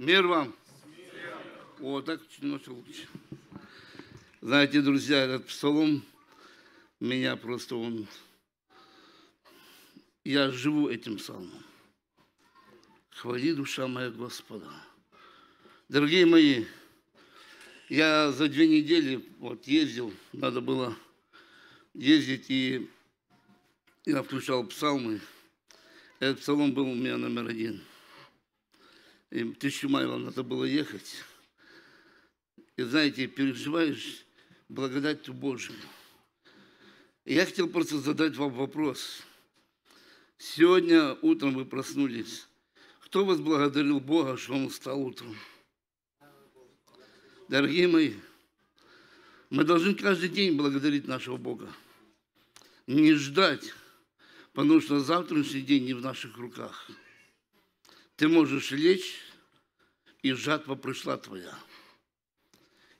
Мир вам! О, так немножко лучше. Знаете, друзья, этот псалом меня просто он... Я живу этим псалмом. Хвали душа моя Господа. Дорогие мои, я за две недели вот ездил, надо было ездить, и я включал псалмы. Этот псалом был у меня номер один – им тысячу майлов надо было ехать. И знаете, переживаешь благодать Божию. И я хотел просто задать вам вопрос. Сегодня утром вы проснулись. Кто вас благодарил Бога, что Он встал утром? Дорогие мои, мы должны каждый день благодарить нашего Бога. Не ждать, потому что завтрашний день не в наших руках. Ты можешь лечь, и жатва пришла твоя.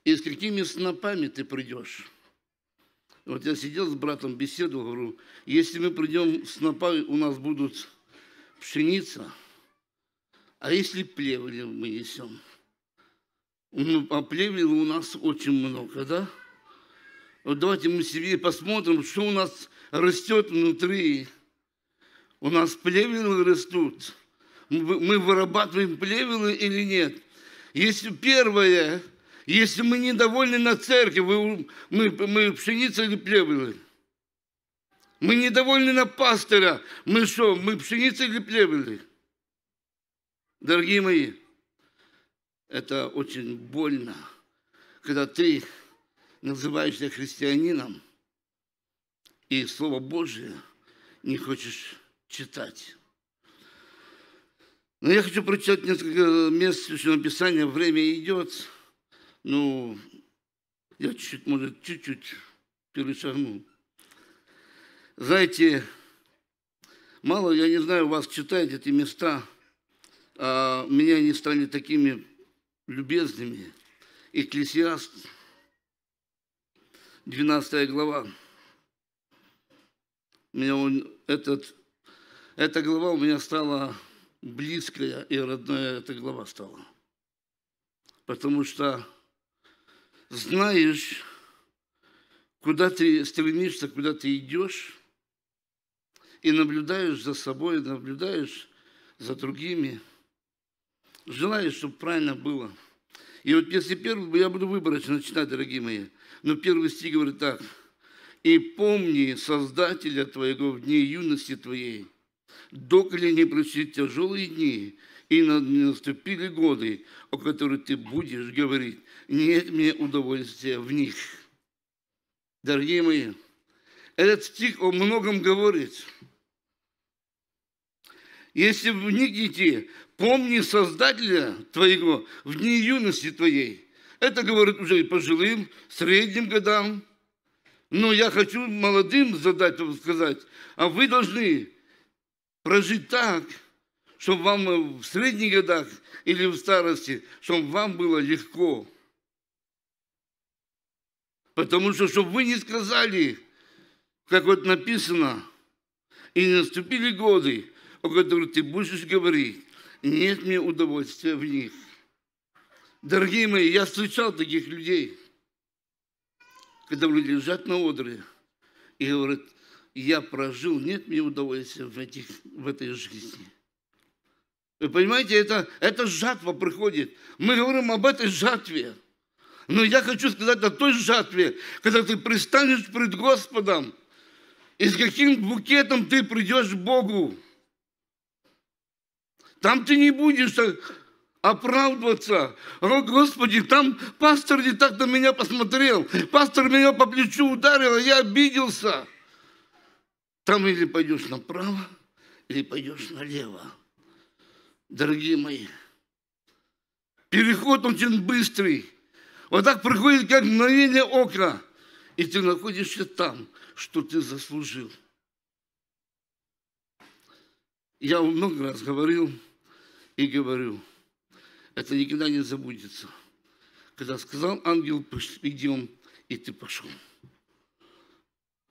И с какими снопами ты придешь? Вот я сидел с братом, беседовал, говорю, если мы придем снопа, у нас будут пшеница, а если плевели мы несем? Ну, а плевели у нас очень много, да? Вот давайте мы себе посмотрим, что у нас растет внутри. У нас плевелы растут – мы вырабатываем плевелы или нет. Если первое, если мы недовольны на церкви, мы, мы, мы пшеница или плевелы? Мы недовольны на пастора, мы что, мы пшеница или плевелы? Дорогие мои, это очень больно, когда ты называешься христианином, и Слово Божие не хочешь читать. Но я хочу прочитать несколько мест Священного Писания. Время идет. Ну, я чуть-чуть, может, чуть-чуть перешагнул. Знаете, мало, я не знаю, вас читать эти места, а меня они стали такими любезными. Экклесиаст, 12 глава. Меня он, этот, эта глава у меня стала близкая и родная эта глава стала. Потому что знаешь, куда ты стремишься, куда ты идешь, и наблюдаешь за собой, наблюдаешь за другими, желаешь, чтобы правильно было. И вот если первый, я буду выборочно начинать, дорогие мои, но первый стих говорит так. «И помни Создателя твоего в дни юности твоей, доколе не пришли тяжелые дни, и не наступили годы, о которых ты будешь говорить. Нет мне удовольствия в них. Дорогие мои, этот стих о многом говорит. Если в них помни Создателя твоего в дни юности твоей. Это говорит уже и пожилым, средним годам. Но я хочу молодым задать, сказать, а вы должны прожить так, чтобы вам в средних годах или в старости, чтобы вам было легко. Потому что, чтобы вы не сказали, как вот написано, и не наступили годы, о которых ты будешь говорить, нет мне удовольствия в них. Дорогие мои, я встречал таких людей, когда люди лежат на одре и говорят, я прожил, нет мне удовольствия в, этих, в этой жизни. Вы понимаете, это, это жатва приходит. Мы говорим об этой жатве. Но я хочу сказать о той жатве, когда ты пристанешь пред Господом, и с каким букетом ты придешь к Богу. Там ты не будешь оправдываться. О, Господи, там пастор не так на меня посмотрел, пастор меня по плечу ударил, а я обиделся. Там или пойдешь направо, или пойдешь налево. Дорогие мои, переход очень быстрый. Вот так проходит, как мгновение окна. И ты находишься там, что ты заслужил. Я много раз говорил и говорю, это никогда не забудется. Когда сказал ангел, идем, и ты пошел.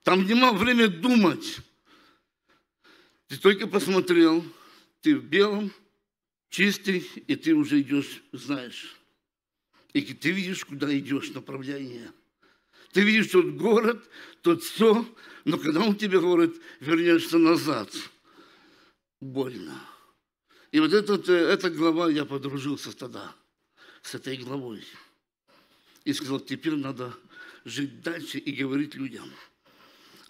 Там нема время думать. Ты только посмотрел, ты в белом, чистый, и ты уже идешь, знаешь. И ты видишь, куда идешь, направление. Ты видишь тот город, тот все, но когда он тебе говорит, вернешься назад, больно. И вот этот, э, эта глава, я подружился тогда с этой главой. И сказал, теперь надо жить дальше и говорить людям –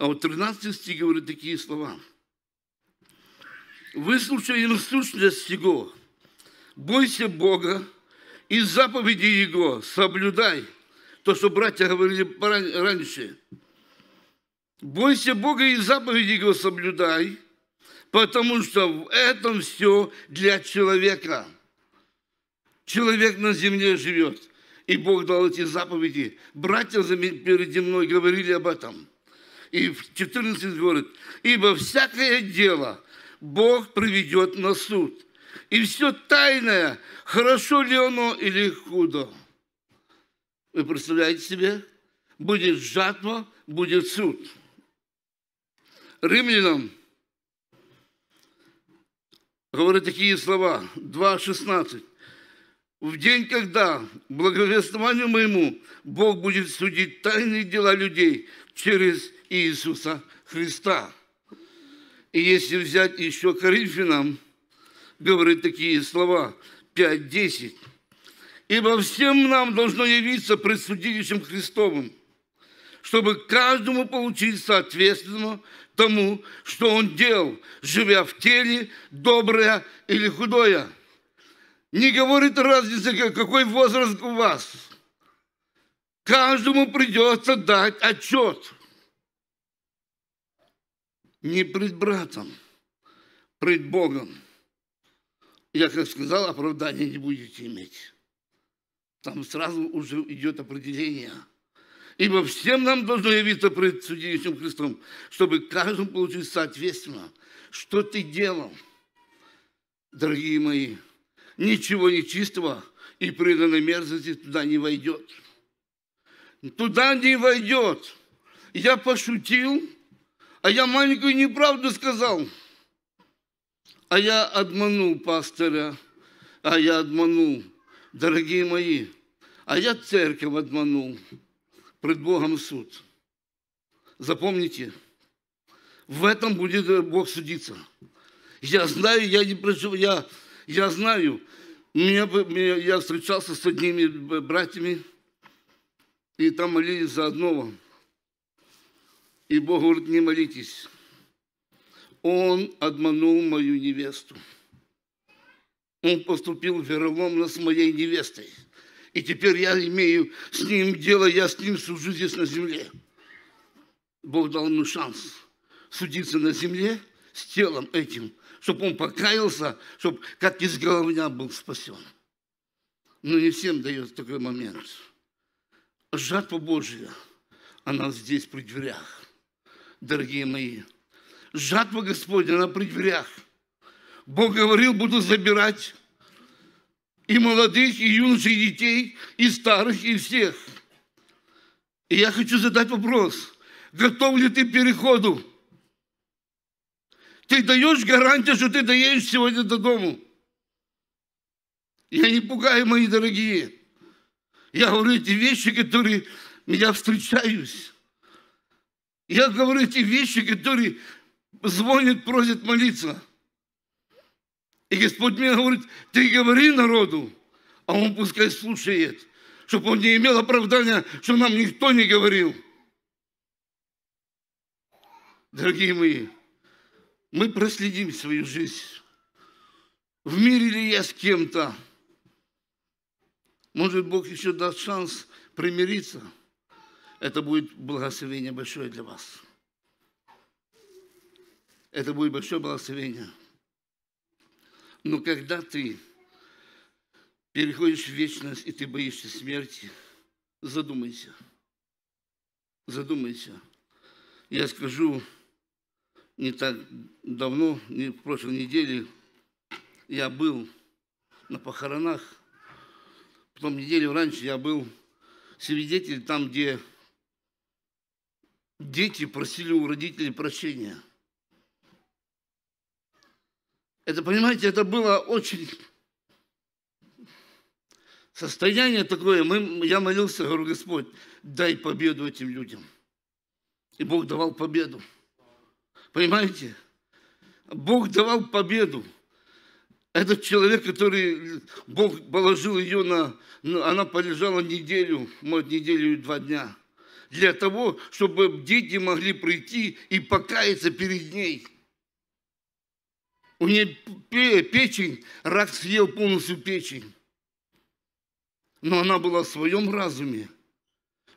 а вот 13 стих говорит такие слова. «Выслушай насущность Его, бойся Бога и заповеди Его соблюдай». То, что братья говорили раньше. «Бойся Бога и заповеди Его соблюдай, потому что в этом все для человека». Человек на земле живет, и Бог дал эти заповеди. Братья передо мной говорили об этом – и в 14 говорит, «Ибо всякое дело Бог приведет на суд, и все тайное, хорошо ли оно или худо». Вы представляете себе? Будет жатва, будет суд. Римлянам говорят такие слова, 2.16. В день, когда благовествованию моему Бог будет судить тайные дела людей через Иисуса Христа. И если взять еще Коринфянам, говорит такие слова, 5.10. «Ибо всем нам должно явиться предсудилищем Христовым, чтобы каждому получить соответственно тому, что он делал, живя в теле, доброе или худое». Не говорит разницы, какой возраст у вас. Каждому придется дать отчет – не пред братом, пред Богом. Я, как сказал, оправдания не будете иметь. Там сразу уже идет определение. Ибо всем нам должно явиться пред судьящим Христом, чтобы каждому получить соответственно, что ты делал, дорогие мои. Ничего нечистого и преданной мерзости туда не войдет. Туда не войдет. Я пошутил, а я маленькую неправду сказал, а я обманул пастора, а я обманул, дорогие мои, а я церковь обманул, пред Богом суд. Запомните, в этом будет Бог судиться. Я знаю, я не проживу, я, я знаю, меня, меня, я встречался с одними братьями, и там молились за одного – и Бог говорит, не молитесь. Он обманул мою невесту. Он поступил вероломно с моей невестой. И теперь я имею с ним дело, я с ним сужу здесь на земле. Бог дал ему шанс судиться на земле с телом этим, чтобы он покаялся, чтобы как из головня был спасен. Но не всем дается такой момент. Жатва Божья, она здесь при дверях дорогие мои. Жатва Господня, она при дверях. Бог говорил, буду забирать и молодых, и юношей, и детей, и старых, и всех. И я хочу задать вопрос. Готов ли ты к переходу? Ты даешь гарантию, что ты доедешь сегодня до дому? Я не пугаю, мои дорогие. Я говорю эти вещи, которые меня встречаюсь. Я говорю эти вещи, которые звонят, просят молиться. И Господь мне говорит, ты говори народу, а он пускай слушает, чтобы он не имел оправдания, что нам никто не говорил. Дорогие мои, мы проследим свою жизнь. В мире ли я с кем-то? Может, Бог еще даст шанс примириться – это будет благословение большое для вас. Это будет большое благословение. Но когда ты переходишь в вечность, и ты боишься смерти, задумайся. Задумайся. Я скажу, не так давно, не в прошлой неделе, я был на похоронах. Потом неделю раньше я был свидетель там, где Дети просили у родителей прощения. Это, понимаете, это было очень состояние такое. Мы, я молился, говорю, Господь, дай победу этим людям. И Бог давал победу. Понимаете? Бог давал победу. Этот человек, который Бог положил ее на... Она полежала неделю, может, неделю и два дня – для того, чтобы дети могли прийти и покаяться перед ней. У нее печень, рак съел полностью печень. Но она была в своем разуме.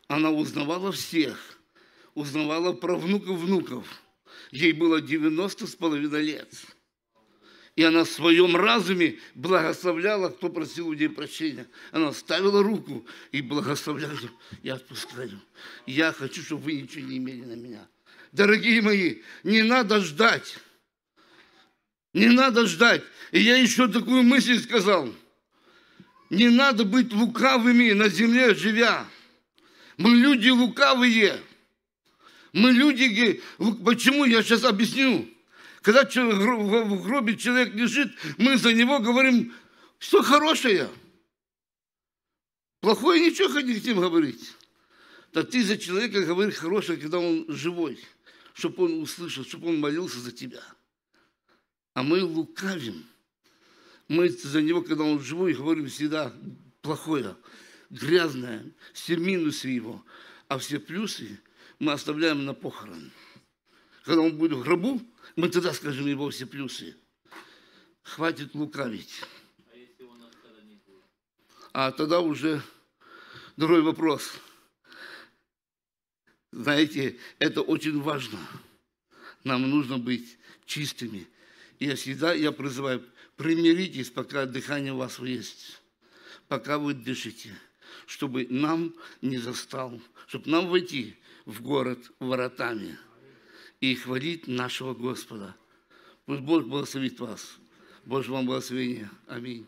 Она узнавала всех, узнавала про внуков внуков. Ей было 90 с половиной лет. И она в своем разуме благословляла, кто просил людей прощения. Она ставила руку и благословляла. Я отпускаю. Я хочу, чтобы вы ничего не имели на меня. Дорогие мои, не надо ждать. Не надо ждать. И я еще такую мысль сказал. Не надо быть лукавыми на земле живя. Мы люди лукавые. Мы люди... Почему? Я сейчас объясню. Когда в гробе человек лежит, мы за него говорим все хорошее. Плохое ничего не хотим говорить. Да ты за человека говори хорошее, когда он живой, чтобы он услышал, чтобы он молился за тебя. А мы лукавим. Мы за него, когда он живой, говорим всегда плохое, грязное, все минусы его. А все плюсы мы оставляем на похорон когда он будет в гробу, мы тогда скажем его все плюсы. Хватит лукавить. А если он нас тогда не будет? А тогда уже другой вопрос. Знаете, это очень важно. Нам нужно быть чистыми. И всегда я призываю, примиритесь, пока дыхание у вас есть, пока вы дышите, чтобы нам не застал, чтобы нам войти в город воротами и хвалить нашего Господа. Пусть Бог благословит вас. Боже вам благословение. Аминь.